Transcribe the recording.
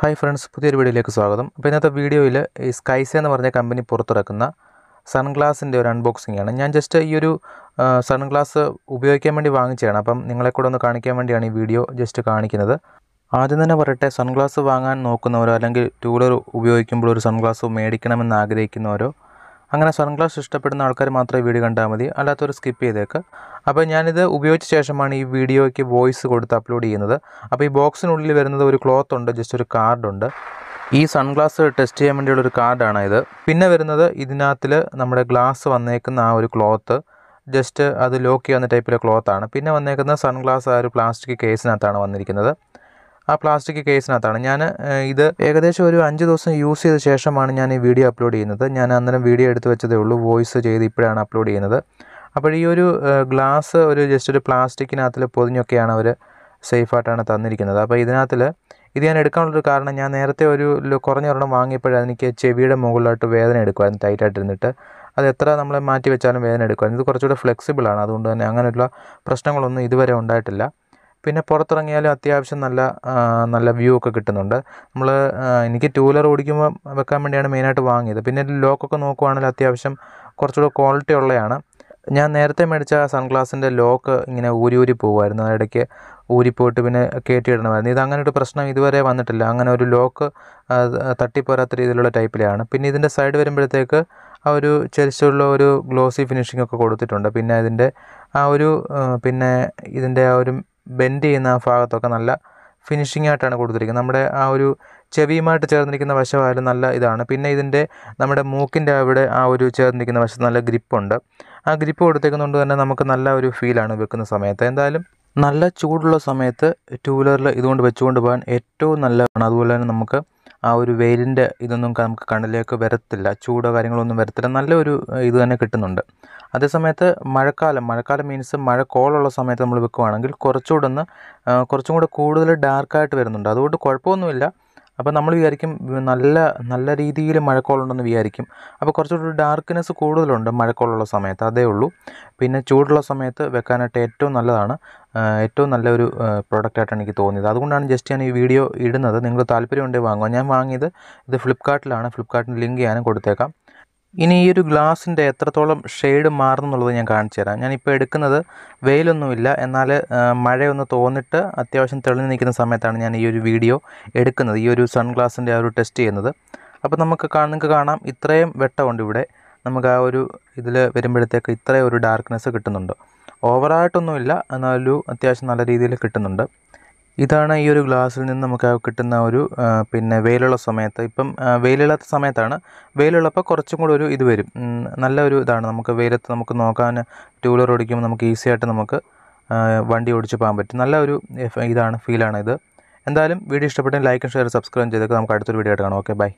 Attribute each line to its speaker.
Speaker 1: hi friends പുതിയൊരു വീഡിയോയിലേക്ക് സ്വാഗതം അപ്പോൾ ഇന്നത്തെ വീഡിയോയിൽ ഈ സ്കൈസ എന്ന് പറഞ്ഞ കമ്പനി പുറത്തിറക്കുന്ന സൺഗ്ലാസിൻ്റെ ഒരു അൺബോക്സിംഗ് ആണ് ഞാൻ ജസ്റ്റ് ഈ ഒരു സൺഗ്ലാസ് ഉപയോഗിക്കാൻ വേണ്ടി വാങ്ങിച്ചതാണ് അപ്പം നിങ്ങളെ കൂടെ ഒന്ന് കാണിക്കാൻ വേണ്ടിയാണ് ഈ വീഡിയോ ജസ്റ്റ് കാണിക്കുന്നത് ആദ്യം തന്നെ പറയട്ടെ സൺഗ്ലാസ് വാങ്ങാൻ നോക്കുന്നവരോ അല്ലെങ്കിൽ ടൂളർ ഉപയോഗിക്കുമ്പോൾ ഒരു സൺഗ്ലാസ് മേടിക്കണമെന്ന് ആഗ്രഹിക്കുന്നവരോ അങ്ങനെ സൺഗ്ലാസ് ഇഷ്ടപ്പെടുന്ന ആൾക്കാർ മാത്രമേ വീഡിയോ കണ്ടാൽ മതി അല്ലാത്തവർ സ്കിപ്പ് ചെയ്തേക്ക് അപ്പോൾ ഞാനിത് ഉപയോഗിച്ച ശേഷമാണ് ഈ വീഡിയോയ്ക്ക് വോയിസ് കൊടുത്ത് അപ്ലോഡ് ചെയ്യുന്നത് അപ്പോൾ ഈ ബോക്സിനുള്ളിൽ വരുന്നത് ഒരു ക്ലോത്ത് ഉണ്ട് ജസ്റ്റ് ഒരു കാർഡുണ്ട് ഈ സൺഗ്ലാസ് ടെസ്റ്റ് ചെയ്യാൻ വേണ്ടിയുള്ള ഒരു കാർഡാണ് ഇത് പിന്നെ വരുന്നത് ഇതിനകത്തിൽ നമ്മുടെ ഗ്ലാസ് വന്നേക്കുന്ന ആ ഒരു ക്ലോത്ത് ജസ്റ്റ് അത് ലോക്ക് ചെയ്യുന്ന ടൈപ്പിലെ ക്ലോത്താണ് പിന്നെ വന്നേക്കുന്ന സൺഗ്ലാസ് ആ ഒരു പ്ലാസ്റ്റിക് കേസിനകത്താണ് വന്നിരിക്കുന്നത് ആ പ്ലാസ്റ്റിക് കേസിനകത്താണ് ഞാൻ ഇത് ഏകദേശം ഒരു അഞ്ച് ദിവസം യൂസ് ചെയ്ത ശേഷമാണ് ഞാൻ ഈ വീഡിയോ അപ്ലോഡ് ചെയ്യുന്നത് ഞാൻ അന്നേരം വീഡിയോ എടുത്ത് വെച്ചതേ ഉള്ളൂ വോയിസ് ചെയ്ത് ഇപ്പോഴാണ് അപ്ലോഡ് ചെയ്യുന്നത് അപ്പോൾ ഈ ഒരു ഗ്ലാസ് ഒരു ജസ്റ്റ് ഒരു പ്ലാസ്റ്റിക്കിനകത്തിൽ പൊതിഞ്ഞൊക്കെയാണ് അവർ സേഫായിട്ടാണ് തന്നിരിക്കുന്നത് അപ്പോൾ ഇതിനകത്തിൽ ഇത് ഞാൻ എടുക്കാനുള്ളൊരു കാരണം ഞാൻ നേരത്തെ ഒരു കുറഞ്ഞ ഒരെണ്ണം വാങ്ങിയപ്പോഴേ എനിക്ക് ചെവിയുടെ മുകളിലായിട്ട് വേദന എടുക്കുമായിരുന്നു ടൈറ്റായിട്ടിരുന്നിട്ട് അത് എത്ര നമ്മൾ മാറ്റി വെച്ചാലും വേദന എടുക്കുമായിരുന്നു ഇത് കുറച്ചുകൂടെ ഫ്ലെക്സിബിളാണ് അതുകൊണ്ട് തന്നെ അങ്ങനെയുള്ള പ്രശ്നങ്ങളൊന്നും ഇതുവരെ ഉണ്ടായിട്ടില്ല പിന്നെ പുറത്തിറങ്ങിയാലും അത്യാവശ്യം നല്ല നല്ല വ്യൂ ഒക്കെ കിട്ടുന്നുണ്ട് നമ്മൾ എനിക്ക് ടൂ വീലർ ഓടിക്കുമ്പോൾ വെക്കാൻ വേണ്ടിയാണ് മെയിനായിട്ട് വാങ്ങിയത് പിന്നെ ലോക്കൊക്കെ നോക്കുവാണെങ്കിൽ അത്യാവശ്യം കുറച്ചുകൂടെ ക്വാളിറ്റി ഉള്ളതാണ് ഞാൻ നേരത്തെ മേടിച്ച സൺഗ്ലാസിൻ്റെ ലോക്ക് ഇങ്ങനെ ഊരി ഊരി പോകുമായിരുന്നു ഇടയ്ക്ക് ഊരിപ്പോയിട്ട് പിന്നെ കയറ്റിയിടണമായിരുന്നു ഇത് അങ്ങനെ ഒരു പ്രശ്നം ഇതുവരെ വന്നിട്ടില്ല അങ്ങനെ ഒരു ലോക്ക് തട്ടിപ്പോരാത്ത രീതിയിലുള്ള ടൈപ്പിലാണ് പിന്നെ ഇതിൻ്റെ സൈഡ് വരുമ്പോഴത്തേക്ക് ആ ഒരു ചെരിച്ചുള്ള ഒരു ഗ്ലോസി ഫിനിഷിംഗ് ഒക്കെ കൊടുത്തിട്ടുണ്ട് പിന്നെ അതിൻ്റെ ആ ഒരു പിന്നെ ഇതിൻ്റെ ആ ഒരു ബെൻഡ് ചെയ്യുന്ന ആ ഭാഗത്തൊക്കെ നല്ല ഫിനിഷിംഗ് ആയിട്ടാണ് കൊടുത്തിരിക്കുന്നത് നമ്മുടെ ആ ഒരു ചെവിയുമായിട്ട് ചേർന്നിരിക്കുന്ന വശമായാലും നല്ല ഇതാണ് പിന്നെ ഇതിൻ്റെ നമ്മുടെ മൂക്കിൻ്റെ അവിടെ ആ ഒരു ചേർന്നിരിക്കുന്ന വശത്ത് നല്ല ഗ്രിപ്പുണ്ട് ആ ഗ്രിപ്പ് കൊടുത്തേക്കുന്നതുകൊണ്ട് തന്നെ നമുക്ക് നല്ല ഒരു ഫീലാണ് വെക്കുന്ന സമയത്ത് എന്തായാലും നല്ല ചൂടുള്ള സമയത്ത് ടൂ വീലറിൽ ഇതുകൊണ്ട് വെച്ചുകൊണ്ട് പോകാൻ ഏറ്റവും നല്ലതാണ് അതുപോലെ തന്നെ നമുക്ക് ആ ഒരു വെയിലിൻ്റെ ഇതൊന്നും നമുക്ക് കണ്ണിലേക്ക് വരത്തില്ല ചൂടോ കാര്യങ്ങളൊന്നും വരത്തില്ല നല്ലൊരു ഇത് തന്നെ കിട്ടുന്നുണ്ട് അതേ മഴക്കാലം മഴക്കാലം മീൻസ് മഴ കോളുള്ള സമയത്ത് നമ്മൾ വെക്കുകയാണെങ്കിൽ കുറച്ചുകൂടെ ഒന്ന് കുറച്ചും കൂടെ കൂടുതൽ ഡാർക്കായിട്ട് വരുന്നുണ്ട് അതുകൊണ്ട് കുഴപ്പമൊന്നുമില്ല അപ്പോൾ നമ്മൾ വിചാരിക്കും നല്ല നല്ല രീതിയിൽ മഴക്കോളുണ്ടെന്ന് വിചാരിക്കും അപ്പോൾ കുറച്ചുകൂടി ഡാർക്ക്നെസ് കൂടുതലുണ്ട് മഴക്കോളുള്ള സമയത്ത് അതേ ഉള്ളൂ പിന്നെ ചൂടുള്ള സമയത്ത് വെക്കാനായിട്ട് ഏറ്റവും നല്ലതാണ് ഏറ്റവും നല്ലൊരു പ്രോഡക്റ്റായിട്ടാണ് എനിക്ക് തോന്നിയത് അതുകൊണ്ടാണ് ജസ്റ്റ് ഞാൻ ഈ വീഡിയോ ഇടുന്നത് നിങ്ങൾ താല്പര്യമുണ്ടെങ്കിൽ വാങ്ങുക ഞാൻ വാങ്ങിയത് ഇത് ഫ്ലിപ്പ്കാർട്ടിലാണ് ഫ്ലിപ്പ്കാർട്ടിൻ്റെ ലിങ്ക് ഞാനും കൊടുത്തേക്കാം ഇനി ഈ ഒരു ഗ്ലാസിൻ്റെ എത്രത്തോളം ഷെയ്ഡ് മാറുന്നുള്ളത് ഞാൻ കാണിച്ചു തരാം ഞാനിപ്പോൾ എടുക്കുന്നത് വെയിലൊന്നുമില്ല എന്നാൽ മഴയൊന്ന് തോന്നിട്ട് അത്യാവശ്യം തെളിഞ്ഞു നിൽക്കുന്ന സമയത്താണ് ഞാൻ ഈ ഒരു വീഡിയോ എടുക്കുന്നത് ഈ ഒരു സൺഗ്ലാസിൻ്റെ ആ ഒരു ടെസ്റ്റ് ചെയ്യുന്നത് അപ്പോൾ നമുക്ക് നിങ്ങൾക്ക് കാണാം ഇത്രയും വെട്ടമുണ്ട് ഇവിടെ നമുക്ക് ആ ഒരു ഇതിൽ വരുമ്പോഴത്തേക്ക് ഇത്രയും ഒരു ഡാർക്ക്നെസ് കിട്ടുന്നുണ്ട് ഓവറായിട്ടൊന്നുമില്ല എന്നാലും അത്യാവശ്യം നല്ല രീതിയിൽ കിട്ടുന്നുണ്ട് ഇതാണ് ഈ ഒരു ഗ്ലാസ്സിൽ നിന്ന് നമുക്ക് കിട്ടുന്ന ഒരു പിന്നെ വെയിലുള്ള സമയത്ത് ഇപ്പം വെയിലില്ലാത്ത സമയത്താണ് വെയിലുള്ളപ്പോൾ കുറച്ചും കൂടെ ഒരു ഇത് വരും നല്ലൊരു ഇതാണ് നമുക്ക് വെയിലത്ത് നമുക്ക് നോക്കാൻ ടൂ വീലർ ഓടിക്കുമ്പോൾ നമുക്ക് ഈസി ആയിട്ട് നമുക്ക് വണ്ടി ഓടിച്ച് പോകാൻ പറ്റും നല്ല ഒരു ഇതാണ് ഫീലാണ് ഇത് എന്തായാലും വീഡിയോ ഇഷ്ടപ്പെട്ടെങ്കിൽ ലൈക്ക് ഷെയർ സബ്സ്ക്രൈബ് ചെയ്തൊക്കെ നമുക്ക് അടുത്തൊരു വീഡിയോ ആയിട്ട് കാണാം ഓക്കെ ബൈ